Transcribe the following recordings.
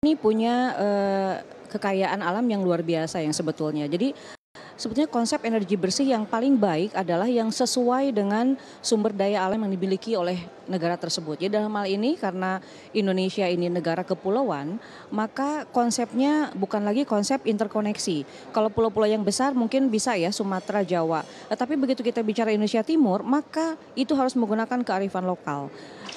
ini punya eh, kekayaan alam yang luar biasa yang sebetulnya. Jadi sebetulnya konsep energi bersih yang paling baik adalah yang sesuai dengan sumber daya alam yang dimiliki oleh negara tersebut. Jadi dalam hal ini karena Indonesia ini negara kepulauan, maka konsepnya bukan lagi konsep interkoneksi. Kalau pulau-pulau yang besar mungkin bisa ya Sumatera, Jawa. Tetapi begitu kita bicara Indonesia Timur, maka itu harus menggunakan kearifan lokal.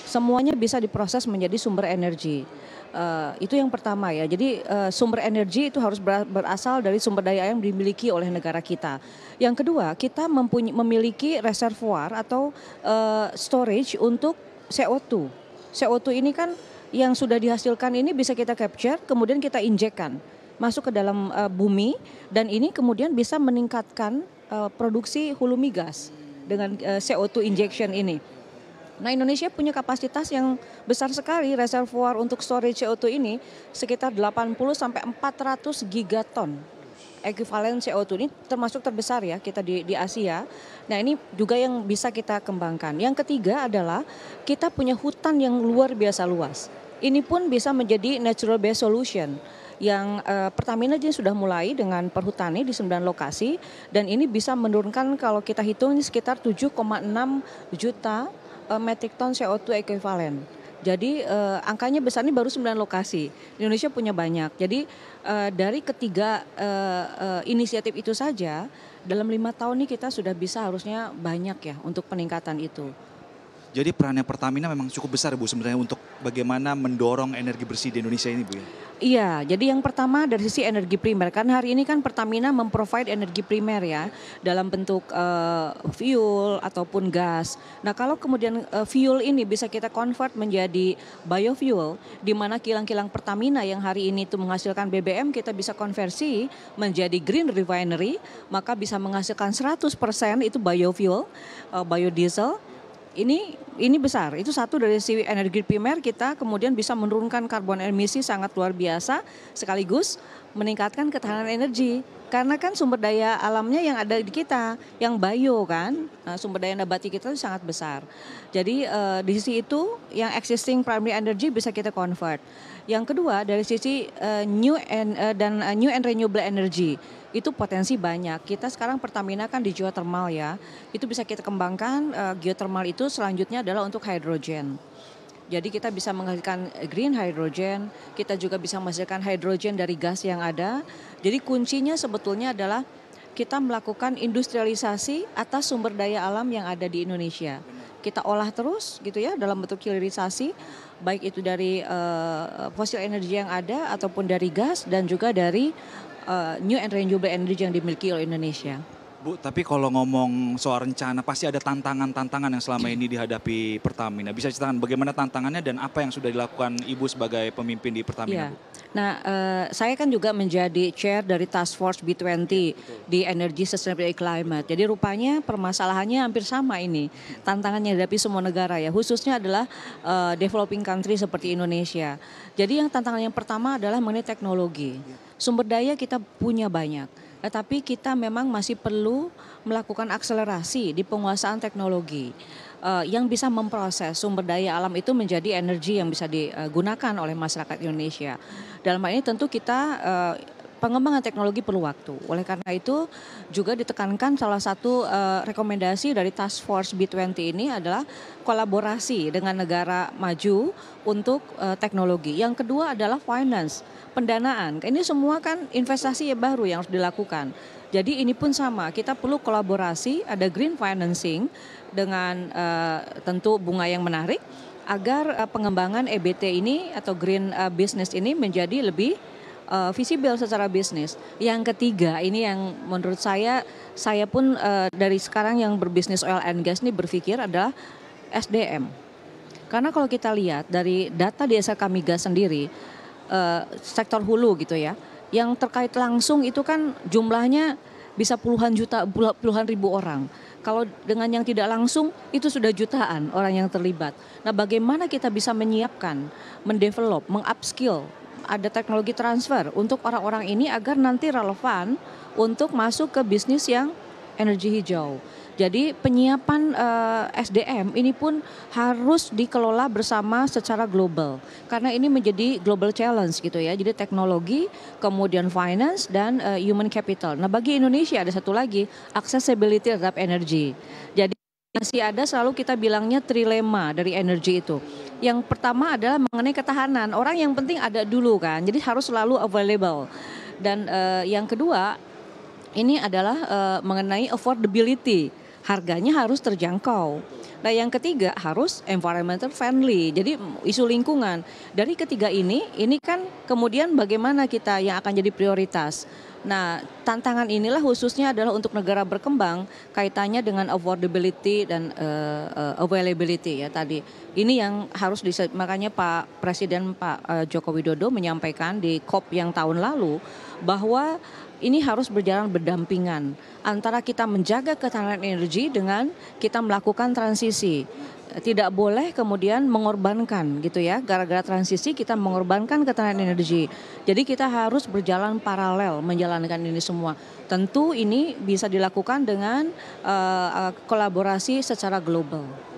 Semuanya bisa diproses menjadi sumber energi. Uh, itu yang pertama ya. Jadi uh, sumber energi itu harus berasal dari sumber daya yang dimiliki oleh negara negara kita. Yang kedua, kita mempunyai, memiliki reservoir atau uh, storage untuk CO2. CO2 ini kan yang sudah dihasilkan ini bisa kita capture, kemudian kita injekkan masuk ke dalam uh, bumi dan ini kemudian bisa meningkatkan uh, produksi hulu migas dengan uh, CO2 injection ini. Nah, Indonesia punya kapasitas yang besar sekali reservoir untuk storage CO2 ini sekitar 80 sampai 400 gigaton ekvivalen CO2 ini termasuk terbesar ya kita di, di Asia. Nah ini juga yang bisa kita kembangkan. Yang ketiga adalah kita punya hutan yang luar biasa luas. Ini pun bisa menjadi natural based solution yang eh, Pertamina juga sudah mulai dengan perhutani di 9 lokasi dan ini bisa menurunkan kalau kita hitung ini sekitar 7,6 juta eh, metric ton CO2 ekvivalen. Jadi uh, angkanya besarnya baru 9 lokasi. Indonesia punya banyak. Jadi uh, dari ketiga uh, uh, inisiatif itu saja dalam lima tahun ini kita sudah bisa harusnya banyak ya untuk peningkatan itu. Jadi perannya Pertamina memang cukup besar Bu sebenarnya untuk bagaimana mendorong energi bersih di Indonesia ini Bu ya? Iya, jadi yang pertama dari sisi energi primer kan hari ini kan Pertamina memprovide energi primer ya dalam bentuk uh, fuel ataupun gas. Nah kalau kemudian uh, fuel ini bisa kita convert menjadi biofuel, di mana kilang-kilang Pertamina yang hari ini itu menghasilkan BBM kita bisa konversi menjadi green refinery, maka bisa menghasilkan 100% itu biofuel, uh, biodiesel. Ini ini besar. Itu satu dari si energi primer kita kemudian bisa menurunkan karbon emisi sangat luar biasa sekaligus meningkatkan ketahanan energi. Karena kan sumber daya alamnya yang ada di kita, yang bio kan, eh, sumber daya nabati kita itu sangat besar. Jadi eh, di sisi itu yang existing primary energy bisa kita convert. Yang kedua dari sisi uh, new and uh, eh, dan uh, new and renewable energy itu potensi banyak. Kita sekarang Pertamina kan di geothermal ya, itu bisa kita kembangkan uh, geothermal itu selanjutnya adalah untuk hidrogen. Jadi kita bisa menghasilkan green hydrogen, kita juga bisa menghasilkan hidrogen dari gas yang ada. Jadi kuncinya sebetulnya adalah kita melakukan industrialisasi atas sumber daya alam yang ada di Indonesia. Kita olah terus gitu ya dalam bentuk hilirisasi baik itu dari uh, fosil energi yang ada ataupun dari gas dan juga dari uh, new and renewable energy yang dimiliki oleh Indonesia. Bu, tapi kalau ngomong soal rencana, pasti ada tantangan-tantangan yang selama ini dihadapi Pertamina. Bisa ceritakan bagaimana tantangannya dan apa yang sudah dilakukan Ibu sebagai pemimpin di Pertamina, ya. Bu? Nah, eh, saya kan juga menjadi chair dari Task Force B20 ya, di Energy Sustainability Climate. Jadi rupanya permasalahannya hampir sama ini. Tantangannya dihadapi semua negara ya, khususnya adalah eh, developing country seperti Indonesia. Jadi yang tantangan yang pertama adalah mengenai teknologi. Iya. Sumber daya kita punya banyak Eh, tapi kita memang masih perlu melakukan akselerasi di penguasaan teknologi uh, yang bisa memproses sumber daya alam itu menjadi energi yang bisa digunakan oleh masyarakat Indonesia. Dalam hal ini tentu kita uh, pengembangan teknologi perlu waktu. Oleh karena itu juga ditekankan salah satu uh, rekomendasi dari Task Force B20 ini adalah kolaborasi dengan negara maju untuk uh, teknologi. Yang kedua adalah finance, pendanaan. Ini semua kan investasi baru yang harus dilakukan. Jadi ini pun sama, kita perlu kolaborasi, ada green financing dengan uh, tentu bunga yang menarik agar pengembangan EBT ini atau green business ini menjadi lebih uh, visible secara bisnis. Yang ketiga, ini yang menurut saya saya pun uh, dari sekarang yang berbisnis oil and gas ini berpikir adalah SDM. Karena kalau kita lihat dari data di SLK Migas sendiri uh, sektor hulu gitu ya, yang terkait langsung itu kan jumlahnya bisa puluhan juta puluhan ribu orang. Kalau dengan yang tidak langsung itu sudah jutaan orang yang terlibat. Nah, bagaimana kita bisa menyiapkan, mendevelop, mengupskill ada teknologi transfer untuk orang-orang ini agar nanti relevan untuk masuk ke bisnis yang energi hijau. Jadi penyiapan uh, eh, SDM ini pun harus dikelola bersama secara global karena ini menjadi global challenge gitu ya. Jadi teknologi, kemudian finance dan uh, human capital. Nah, bagi Indonesia ada satu lagi, accessibility terhadap energi. Jadi masih ada selalu kita bilangnya trilema dari energi itu yang pertama adalah mengenai ketahanan. Orang yang penting ada dulu kan. Jadi harus selalu available. Dan uh, yang kedua ini adalah uh, mengenai affordability harganya harus terjangkau. Nah yang ketiga harus environmental friendly, jadi isu lingkungan. Dari ketiga ini, ini kan kemudian bagaimana kita yang akan jadi prioritas. Nah, tantangan inilah khususnya adalah untuk negara berkembang kaitannya dengan affordability dan uh, availability ya tadi. Ini yang harus disa- makanya Pak Presiden Pak uh, Joko Widodo menyampaikan di COP yang tahun lalu bahwa ini harus berjalan berdampingan antara kita menjaga ketahanan energi dengan kita melakukan transisi. Tidak boleh kemudian mengorbankan gitu ya, gara-gara transisi kita mengorbankan ketahanan energi. Jadi kita harus berjalan paralel menjalankan ini semua. Tentu ini bisa dilakukan dengan uh, kolaborasi secara global.